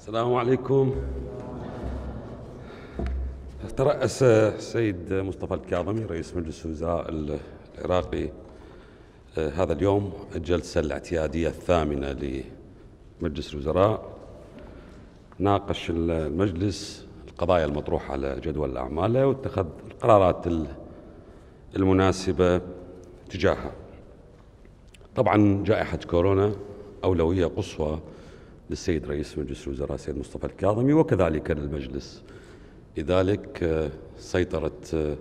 السلام عليكم ترأس السيد مصطفى الكاظمي رئيس مجلس الوزراء العراقي آه، هذا اليوم الجلسة الاعتيادية الثامنة لمجلس الوزراء ناقش المجلس القضايا المطروحة على جدول الأعمال واتخذ القرارات المناسبة تجاهها طبعا جائحة كورونا أولوية قصوى للسيد رئيس مجلس الوزراء السيد مصطفى الكاظمي وكذلك للمجلس لذلك آه، سيطرت آه،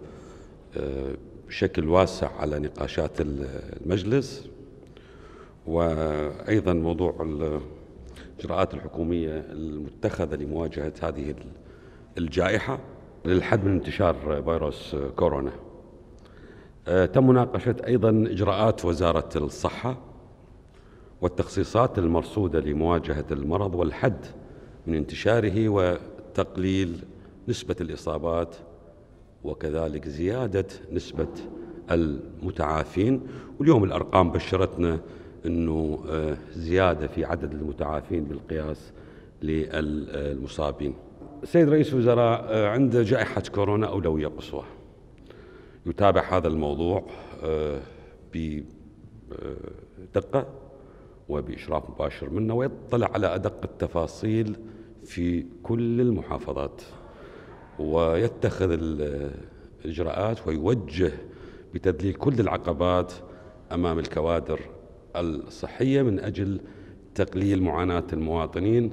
آه، بشكل واسع على نقاشات المجلس وأيضا موضوع الإجراءات الحكومية المتخذة لمواجهة هذه الجائحة للحد من انتشار فيروس كورونا تم مناقشة أيضا إجراءات وزارة الصحة والتخصيصات المرصودة لمواجهة المرض والحد من انتشاره وتقليل نسبة الإصابات وكذلك زيادة نسبة المتعافين واليوم الأرقام بشرتنا أنه آه، زيادة في عدد المتعافين بالقياس للمصابين السيد رئيس الوزراء آه، عند جائحة كورونا أولوية قصوى يتابع هذا الموضوع آه، بدقة وبإشراف مباشر منا ويطلع على أدق التفاصيل في كل المحافظات ويتخذ الإجراءات ويوجه بتذليل كل العقبات أمام الكوادر الصحية من أجل تقليل معاناة المواطنين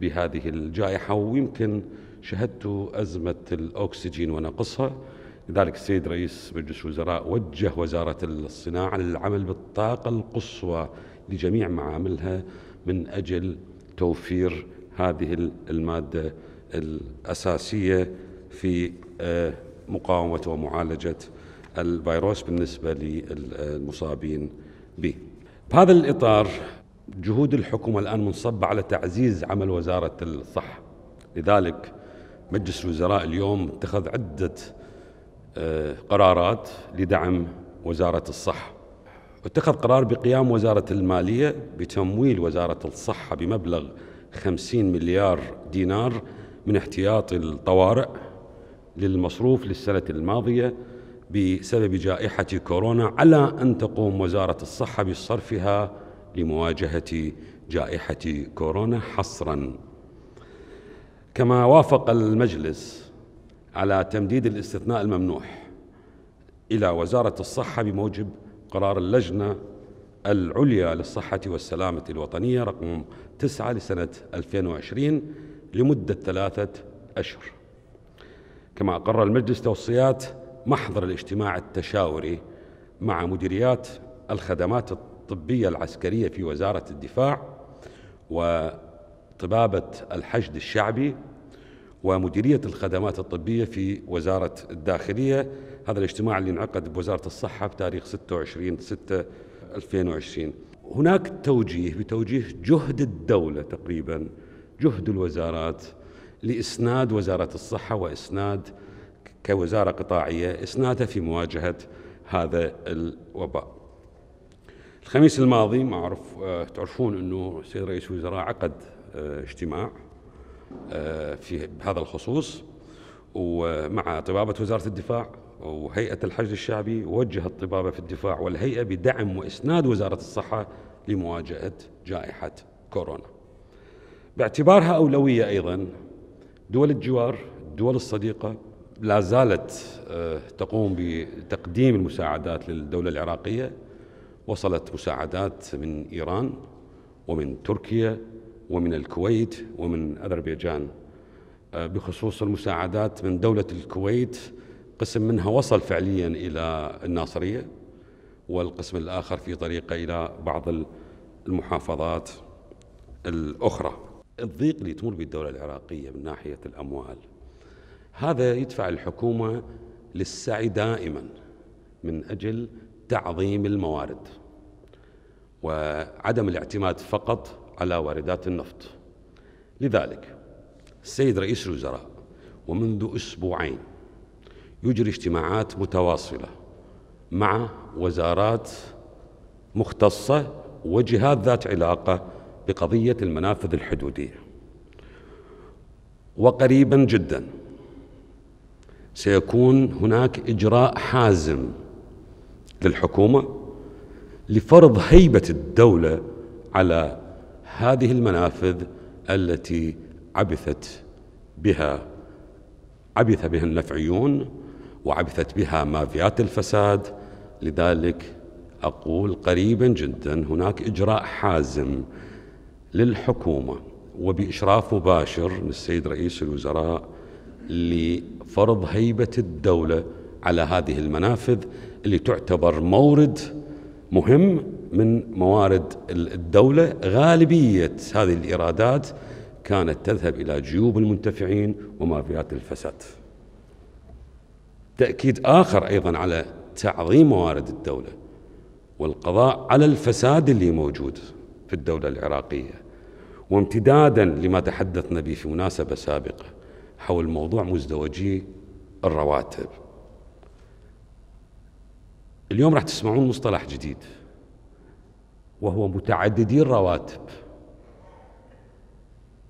بهذه الجائحة ويمكن شهدت أزمة الأكسجين ونقصها لذلك السيد رئيس مجلس الوزراء وجه وزارة الصناعة للعمل بالطاقة القصوى لجميع معاملها من أجل توفير هذه المادة الأساسية في آه، مقاومة ومعالجة الفيروس بالنسبة للمصابين به بهذا الإطار جهود الحكومة الآن منصبة على تعزيز عمل وزارة الصحة لذلك مجلس الوزراء اليوم اتخذ عدة قرارات لدعم وزارة الصحة اتخذ قرار بقيام وزارة المالية بتمويل وزارة الصحة بمبلغ 50 مليار دينار من احتياط الطوارئ للمصروف للسنة الماضية بسبب جائحة كورونا على أن تقوم وزارة الصحة بصرفها لمواجهة جائحة كورونا حصرا كما وافق المجلس على تمديد الاستثناء الممنوح إلى وزارة الصحة بموجب قرار اللجنة العليا للصحة والسلامة الوطنية رقم 9 لسنة 2020 لمدة ثلاثة أشهر كما أقر المجلس توصيات محضر الاجتماع التشاوري مع مديريات الخدمات الطبية العسكرية في وزارة الدفاع وطبابة الحشد الشعبي ومديرية الخدمات الطبية في وزارة الداخلية هذا الاجتماع اللي انعقد بوزارة الصحة بتاريخ 26 6 2020 هناك توجيه بتوجيه جهد الدولة تقريبا جهد الوزارات لإسناد وزارة الصحة وإسناد كوزارة قطاعية إسنادها في مواجهة هذا الوباء الخميس الماضي معروف آه، تعرفون أنه سيد رئيس الوزراء عقد آه، اجتماع آه، في هذا الخصوص ومع طبابة وزارة الدفاع وهيئة الحشد الشعبي وجه الطبابة في الدفاع والهيئة بدعم وإسناد وزارة الصحة لمواجهة جائحة كورونا باعتبارها أولوية أيضا دول الجوار الدول الصديقة لا زالت آه، تقوم بتقديم المساعدات للدولة العراقية وصلت مساعدات من إيران ومن تركيا ومن الكويت ومن أذربيجان آه، بخصوص المساعدات من دولة الكويت قسم منها وصل فعليا إلى الناصرية والقسم الآخر في طريقة إلى بعض المحافظات الأخرى الضيق اللي تمر به الدولة العراقية من ناحية الأموال هذا يدفع الحكومة للسعي دائما من أجل تعظيم الموارد وعدم الاعتماد فقط على واردات النفط لذلك السيد رئيس الوزراء ومنذ أسبوعين يجري اجتماعات متواصلة مع وزارات مختصة وجهات ذات علاقة بقضية المنافذ الحدودية وقريبا جدا سيكون هناك إجراء حازم للحكومة لفرض هيبة الدولة على هذه المنافذ التي عبثت بها عبث بها النفعيون وعبثت بها مافيات الفساد لذلك أقول قريبا جدا هناك إجراء حازم للحكومة وبإشراف مباشر من السيد رئيس الوزراء لفرض هيبة الدولة على هذه المنافذ اللي تعتبر مورد مهم من موارد الدولة غالبية هذه الإيرادات كانت تذهب إلى جيوب المنتفعين ومافيات الفساد تأكيد آخر أيضا على تعظيم موارد الدولة والقضاء على الفساد اللي موجود في الدولة العراقية وامتدادا لما تحدثنا به في مناسبة سابقة حول موضوع مزدوجي الرواتب اليوم راح تسمعون مصطلح جديد وهو متعددي الرواتب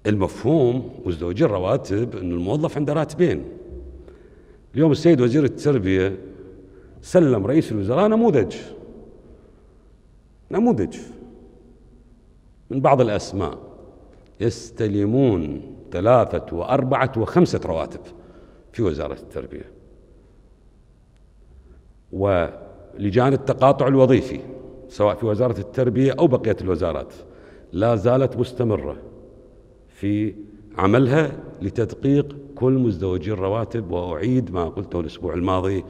المفهوم مزدوجي الرواتب أن الموظف عنده راتبين اليوم السيد وزير التربية سلم رئيس الوزراء نموذج نموذج من بعض الأسماء يستلمون ثلاثة وأربعة وخمسة رواتب في وزارة التربية ولجان التقاطع الوظيفي سواء في وزارة التربية أو بقية الوزارات لا زالت مستمرة في عملها لتدقيق كل مزدوجي الرواتب وأعيد ما قلته الأسبوع الماضي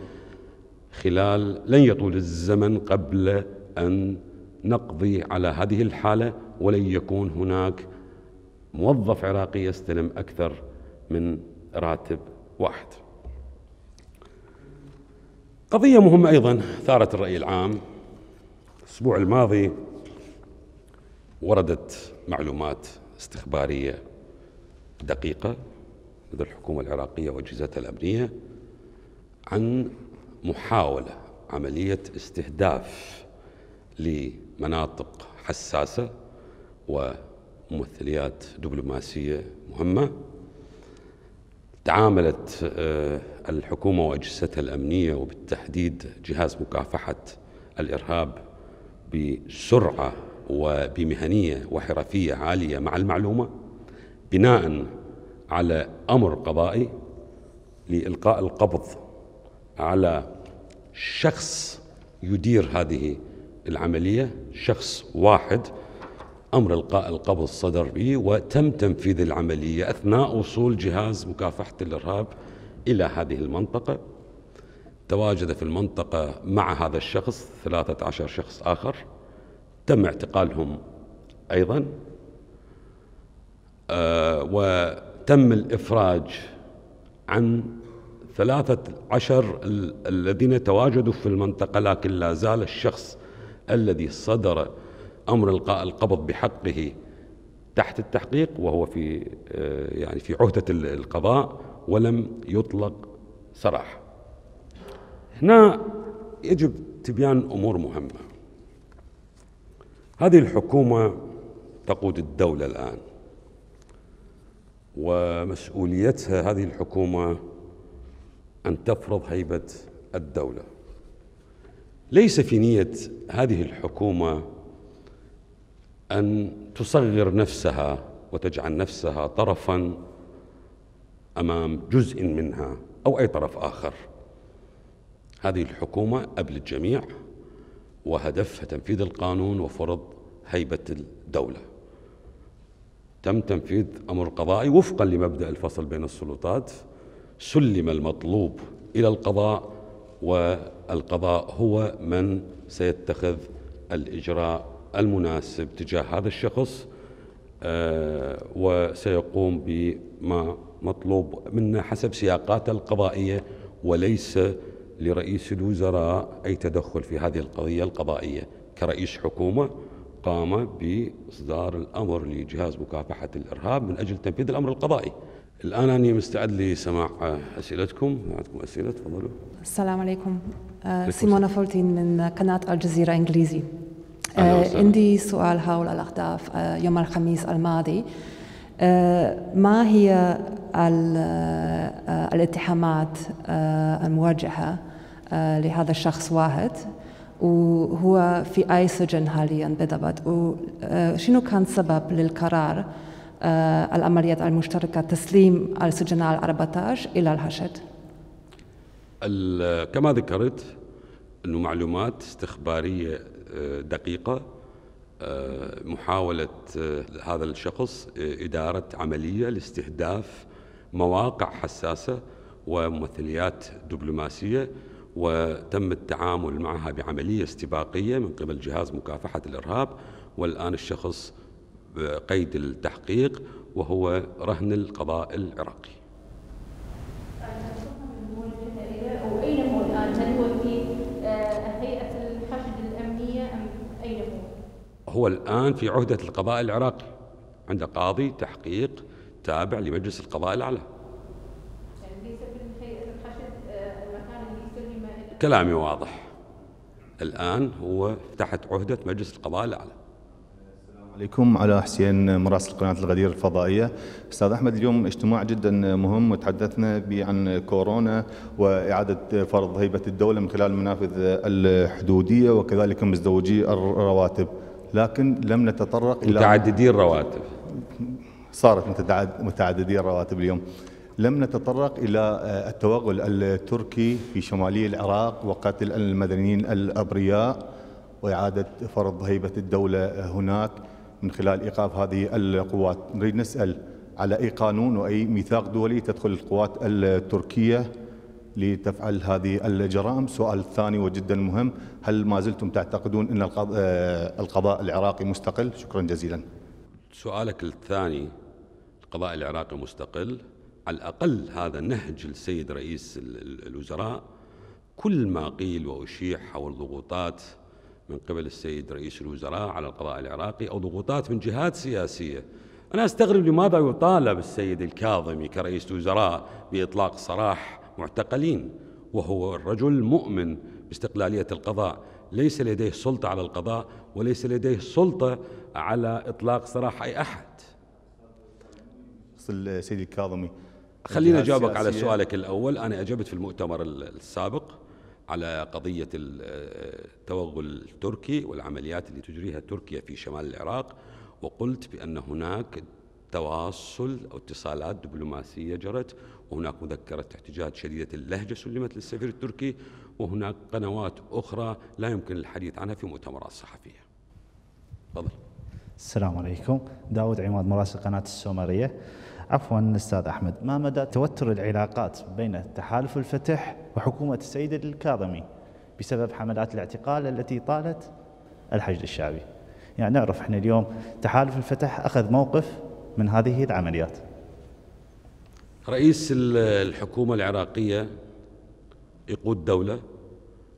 خلال لن يطول الزمن قبل أن نقضي على هذه الحالة ولن يكون هناك موظف عراقي يستلم أكثر من راتب واحد قضية مهمة أيضا ثارت الرأي العام الأسبوع الماضي وردت معلومات استخبارية دقيقة لدى الحكومة العراقية وأجهزتها الأمنية عن محاولة عملية استهداف لمناطق حساسة وممثليات دبلوماسية مهمة تعاملت آه، الحكومة وأجهزتها الأمنية وبالتحديد جهاز مكافحة الإرهاب بسرعة وبمهنية وحرفية عالية مع المعلومة بناء على أمر قضائي لإلقاء القبض على شخص يدير هذه العملية شخص واحد أمر إلقاء القبض صدر به وتم تنفيذ العملية أثناء وصول جهاز مكافحة الإرهاب إلى هذه المنطقة تواجد في المنطقة مع هذا الشخص ثلاثة عشر شخص آخر تم اعتقالهم أيضا آه وتم الإفراج عن ثلاثة عشر الذين تواجدوا في المنطقة لكن لا زال الشخص الذي صدر أمر القاء القبض بحقه تحت التحقيق وهو في آه يعني في عهدة القضاء ولم يطلق سراحه هنا يجب تبيان أمور مهمة هذه الحكومة تقود الدولة الآن ومسؤوليتها هذه الحكومة أن تفرض هيبة الدولة ليس في نية هذه الحكومة أن تصغر نفسها وتجعل نفسها طرفا أمام جزء منها أو أي طرف آخر هذه الحكومة قبل الجميع وهدفها تنفيذ القانون وفرض هيبة الدولة تم تنفيذ أمر قضائي وفقا لمبدأ الفصل بين السلطات سلم المطلوب إلى القضاء والقضاء هو من سيتخذ الإجراء المناسب تجاه هذا الشخص آه، وسيقوم بما مطلوب منا حسب سياقاته القضائية وليس لرئيس الوزراء أي تدخل في هذه القضية القضائية كرئيس حكومة قام بإصدار الأمر لجهاز مكافحة الإرهاب من أجل تنفيذ الأمر القضائي الآن أنا مستعد لسماع أسئلتكم عندكم أسئلة تفضلوا السلام عليكم آه، سيمونا فولتين من قناة الجزيرة إنجليزي آه، عندي سؤال حول الأهداف آه، يوم الخميس الماضي ما هي الاتهامات الموجهة آه، لهذا الشخص واحد وهو في اي سجن حاليا بالضبط وشنو آه، كان سبب للقرار آه، العمليات المشتركه تسليم السجناء ال 14 الى الحشد؟ كما ذكرت انه معلومات استخباريه دقيقه محاوله هذا الشخص اداره عمليه لاستهداف مواقع حساسه وممثليات دبلوماسيه وتم التعامل معها بعملية استباقية من قبل جهاز مكافحة الإرهاب والآن الشخص قيد التحقيق وهو رهن القضاء العراقي هو الآن في عهدة القضاء العراقي عند قاضي تحقيق تابع لمجلس القضاء الأعلى كلامي واضح الآن هو تحت عهدة مجلس القضاء الأعلى السلام عليكم على حسين مراسل قناة الغدير الفضائية أستاذ أحمد اليوم اجتماع جدا مهم وتحدثنا به عن كورونا وإعادة فرض هيبة الدولة من خلال المنافذ الحدودية وكذلك مزدوجي الرواتب لكن لم نتطرق إلى متعددي الرواتب صارت متعددي الرواتب اليوم لم نتطرق إلى آه، التوغل التركي في شمالي العراق وقتل المدنيين الأبرياء وإعادة فرض هيبة الدولة هناك من خلال إيقاف هذه القوات نريد نسأل على أي قانون وأي ميثاق دولي تدخل القوات التركية لتفعل هذه الجرائم سؤال الثاني وجدا مهم هل ما زلتم تعتقدون أن آه، القضاء العراقي مستقل شكرا جزيلا سؤالك الثاني القضاء العراقي مستقل على الأقل هذا نهج السيد رئيس الوزراء كل ما قيل وأشيع حول ضغوطات من قبل السيد رئيس الوزراء على القضاء العراقي أو ضغوطات من جهات سياسية أنا أستغرب لماذا يطالب السيد الكاظمي كرئيس وزراء بإطلاق سراح معتقلين وهو الرجل مؤمن باستقلالية القضاء ليس لديه سلطة على القضاء وليس لديه سلطة على إطلاق سراح أي أحد السيد الكاظمي خلينا اجاوبك على سؤالك الاول انا اجبت في المؤتمر السابق على قضيه التوغل التركي والعمليات اللي تجريها تركيا في شمال العراق وقلت بان هناك تواصل او اتصالات دبلوماسيه جرت وهناك مذكره احتجاج شديده اللهجه سلمت للسفير التركي وهناك قنوات اخرى لا يمكن الحديث عنها في مؤتمرات صحفيه. تفضل. السلام عليكم، داود عماد مراسل قناه السومريه. عفوا استاذ احمد ما مدى توتر العلاقات بين تحالف الفتح وحكومه السيد الكاظمي بسبب حملات الاعتقال التي طالت الحشد الشعبي يعني نعرف احنا اليوم تحالف الفتح اخذ موقف من هذه العمليات رئيس الحكومه العراقيه يقود دوله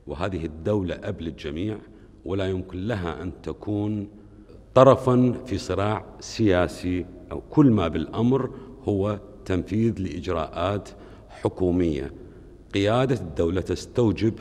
وهذه الدوله اب للجميع ولا يمكن لها ان تكون طرفا في صراع سياسي او كل ما بالامر هو تنفيذ لإجراءات حكومية قيادة الدولة تستوجب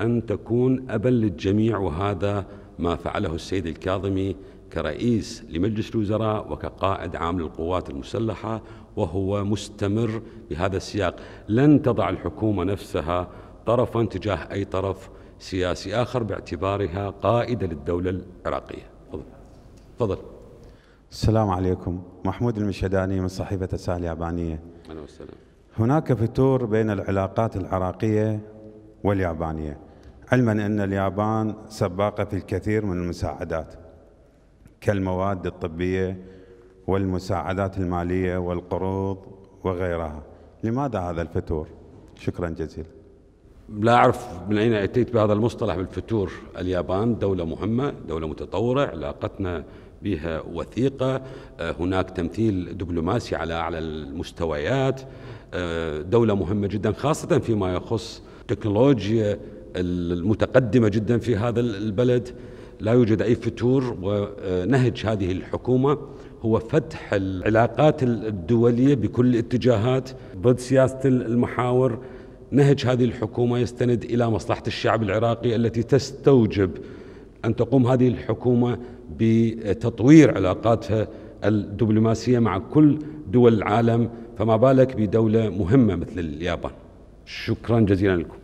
أن تكون أبا للجميع وهذا ما فعله السيد الكاظمي كرئيس لمجلس الوزراء وكقائد عام للقوات المسلحة وهو مستمر بهذا السياق لن تضع الحكومة نفسها طرفا تجاه أي طرف سياسي آخر باعتبارها قائدة للدولة العراقية تفضل السلام عليكم محمود المشهداني من صحيفة السهل اليابانية أهلا وسهلا هناك فتور بين العلاقات العراقية واليابانية علما أن اليابان سباقة في الكثير من المساعدات كالمواد الطبية والمساعدات المالية والقروض وغيرها لماذا هذا الفتور؟ شكرا جزيلا لا أعرف من أين أتيت بهذا المصطلح بالفتور اليابان دولة مهمة دولة متطورة علاقتنا بها وثيقة آه، هناك تمثيل دبلوماسي على أعلى المستويات آه، دولة مهمة جدا خاصة فيما يخص تكنولوجيا المتقدمة جدا في هذا البلد لا يوجد أي فتور ونهج هذه الحكومة هو فتح العلاقات الدولية بكل الاتجاهات ضد سياسة المحاور نهج هذه الحكومة يستند إلى مصلحة الشعب العراقي التي تستوجب أن تقوم هذه الحكومة بتطوير علاقاتها الدبلوماسيه مع كل دول العالم فما بالك بدوله مهمه مثل اليابان شكرا جزيلا لكم